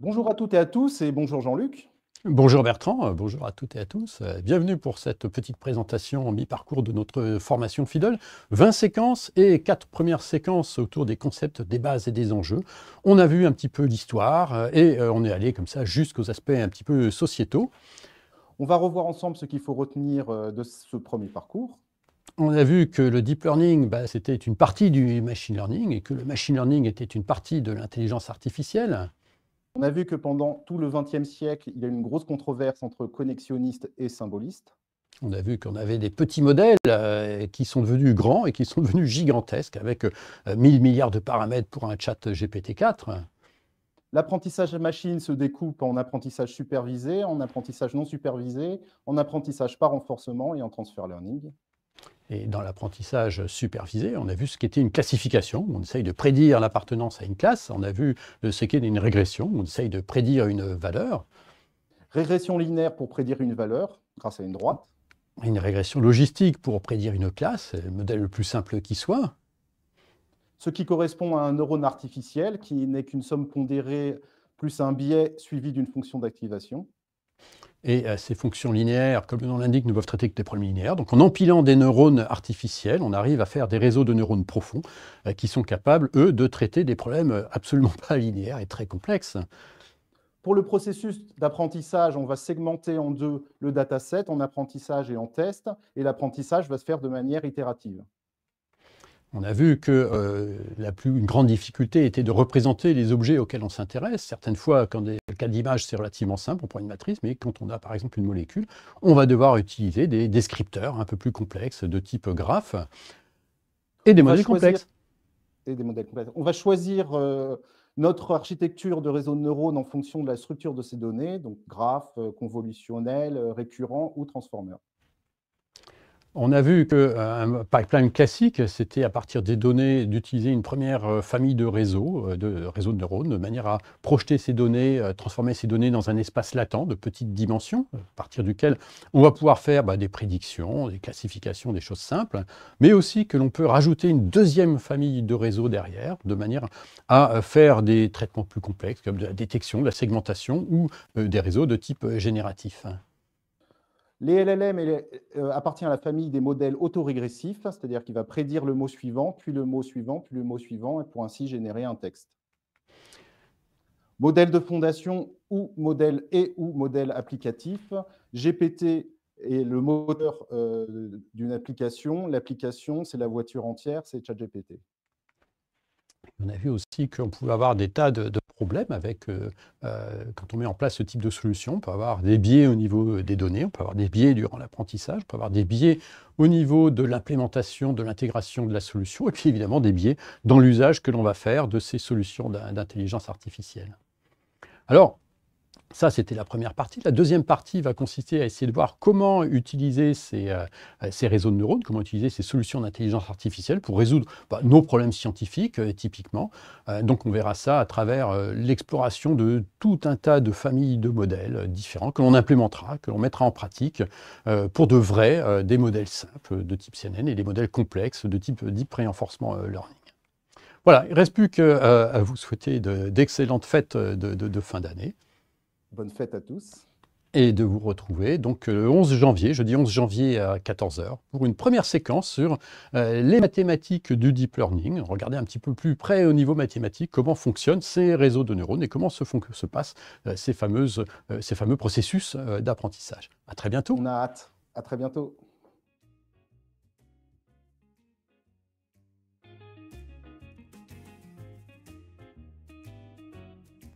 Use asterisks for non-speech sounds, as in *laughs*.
Bonjour à toutes et à tous et bonjour Jean-Luc. Bonjour Bertrand, euh, bonjour à toutes et à tous. Euh, bienvenue pour cette petite présentation en mi-parcours de notre formation FIDEL. 20 séquences et 4 premières séquences autour des concepts, des bases et des enjeux. On a vu un petit peu l'histoire euh, et on est allé comme ça jusqu'aux aspects un petit peu sociétaux. On va revoir ensemble ce qu'il faut retenir de ce premier parcours. On a vu que le deep learning, bah, c'était une partie du machine learning et que le machine learning était une partie de l'intelligence artificielle. On a vu que pendant tout le XXe siècle, il y a eu une grosse controverse entre connexionnistes et symbolistes. On a vu qu'on avait des petits modèles euh, qui sont devenus grands et qui sont devenus gigantesques, avec 1000 euh, milliards de paramètres pour un chat GPT-4. L'apprentissage machine se découpe en apprentissage supervisé, en apprentissage non supervisé, en apprentissage par renforcement et en transfer learning. Et dans l'apprentissage supervisé, on a vu ce qu'était une classification. On essaye de prédire l'appartenance à une classe. On a vu ce qu'est une régression. On essaye de prédire une valeur. Régression linéaire pour prédire une valeur grâce à une droite. Une régression logistique pour prédire une classe, le modèle le plus simple qui soit. Ce qui correspond à un neurone artificiel qui n'est qu'une somme pondérée plus un biais suivi d'une fonction d'activation. Et ces fonctions linéaires, comme le nom l'indique, ne peuvent traiter que des problèmes linéaires. Donc en empilant des neurones artificiels, on arrive à faire des réseaux de neurones profonds euh, qui sont capables, eux, de traiter des problèmes euh, absolument *laughs* pas linéaires et très complexes. Pour le processus d'apprentissage, on va segmenter en deux le dataset en apprentissage et en test, et l'apprentissage va se faire de manière itérative. On a vu que euh, la plus une grande difficulté était de représenter les objets auxquels on s'intéresse. Certaines fois, quand des cas d'image, c'est relativement simple, on prend une matrice, mais quand on a par exemple une molécule, on va devoir utiliser des descripteurs un peu plus complexes de type graphe et des modèles complexes. Et On va choisir euh, notre architecture de réseau de neurones en fonction de la structure de ces données, donc graphe, euh, convolutionnel, récurrent ou transformeur. On a vu qu'un euh, pipeline classique, c'était à partir des données d'utiliser une première euh, famille de réseaux, euh, de réseaux de neurones, de manière à projeter ces données, transformer ces données dans un espace latent de petite dimension, à partir duquel on va pouvoir faire bah, des prédictions, des classifications, des choses simples, mais aussi que l'on peut rajouter une deuxième famille de réseaux derrière, de manière à faire des traitements plus complexes, comme de la détection, de la segmentation ou des réseaux de type génératif. Les LLM euh, appartient à la famille des modèles autorégressifs, c'est-à-dire qu'il va prédire le mot suivant, puis le mot suivant, puis le mot suivant, et pour ainsi générer un texte. Modèle de fondation ou modèle et ou modèle applicatif. GPT est le moteur euh, d'une application. L'application, c'est la voiture entière, c'est ChatGPT on a vu aussi qu'on pouvait avoir des tas de, problèmes avec, euh, euh, quand on met en place ce type de solution, on peut avoir des biais au niveau des données, on peut avoir des biais durant l'apprentissage, on peut avoir des biais au niveau de l'implémentation, de l'intégration de la solution, et puis évidemment des biais dans l'usage que l'on va faire de ces solutions d'intelligence artificielle. Alors, ça, c'était la première partie. La deuxième partie va consister à essayer de voir comment utiliser ces, euh, réseaux de neurones, comment utiliser ces solutions d'intelligence artificielle pour résoudre bah, nos problèmes scientifiques, euh, typiquement. Euh, donc, on verra ça à travers l'exploration de tout un tas de familles de modèles différents que l'on implémentera, que l'on mettra en pratique pour de vrai des modèles simples de type CNN et des modèles complexes de type Deep Reinforcement Learning. Voilà, il ne reste plus qu'à vous souhaiter d'excellentes fêtes de fin d'année. Bonne fête à tous. Et de vous retrouver donc euh, le 11 janvier, jeudi 11 janvier à 14h, pour une première séquence sur euh, les mathématiques du deep learning. Regardez un petit peu plus près au niveau mathématique comment fonctionnent ces réseaux de neurones et comment se, font, se passent euh, ces, fameuses, ces fameux processus d'apprentissage. À très bientôt. On a hâte. À très bientôt.